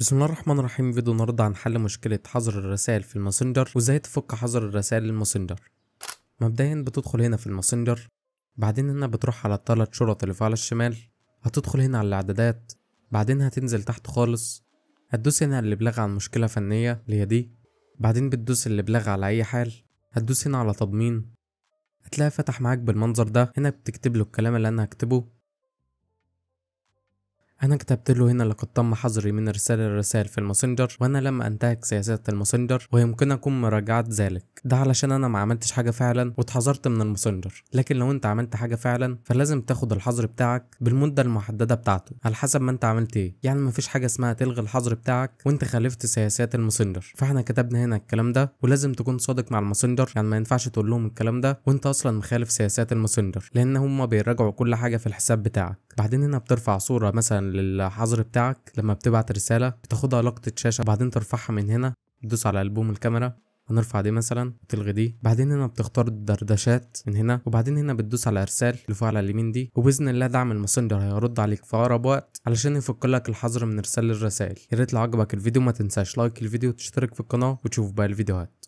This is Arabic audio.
بسم الله الرحمن الرحيم فيديو النهارده عن حل مشكلة حظر الرسائل في الماسنجر وازاي تفك حظر الرسائل للماسنجر مبدئيا بتدخل هنا في الماسنجر بعدين هنا بتروح على الثلاث شرط اللي فوق على الشمال هتدخل هنا على الاعدادات بعدين هتنزل تحت خالص هتدوس هنا على الابلاغ عن مشكلة فنية اللي هي دي بعدين بتدوس الابلاغ على اي حال هتدوس هنا على تضمين هتلاقي فتح معاك بالمنظر ده هنا بتكتب له الكلام اللي انا هكتبه أنا كتبت له هنا لقد تم حظري من إرسال الرسائل في الماسنجر وأنا لم أنتهك سياسات الماسنجر ويمكنكم مراجعة ذلك ده علشان أنا ما عملتش حاجة فعلا واتحذرت من الماسنجر لكن لو أنت عملت حاجة فعلا فلازم تاخد الحظر بتاعك بالمدة المحددة بتاعته على حسب ما أنت عملت إيه يعني مفيش حاجة اسمها تلغي الحظر بتاعك وأنت خالفت سياسات الماسنجر فإحنا كتبنا هنا الكلام ده ولازم تكون صادق مع الماسنجر يعني ما ينفعش تقول لهم الكلام ده وأنت أصلا مخالف سياسات الماسنجر لأن هما بيراجعوا كل حاجة في الحساب بتاعك بعدين هنا بترفع صورة مثلا للحظر بتاعك لما بتبعت رسالة بتاخدها لقطة شاشة وبعدين ترفعها من هنا تدوس على ألبوم الكاميرا هنرفع دي مثلا وتلغي دي بعدين هنا بتختار الدردشات من هنا وبعدين هنا بتدوس على ارسال اللي فوق على اليمين دي وباذن الله دعم الماسنجر هيرد عليك في اقرب وقت علشان يفك لك الحظر من ارسال الرسائل يا ريت لو عجبك الفيديو ما تنساش لايك الفيديو وتشترك في القناه وتشوف باقي الفيديوهات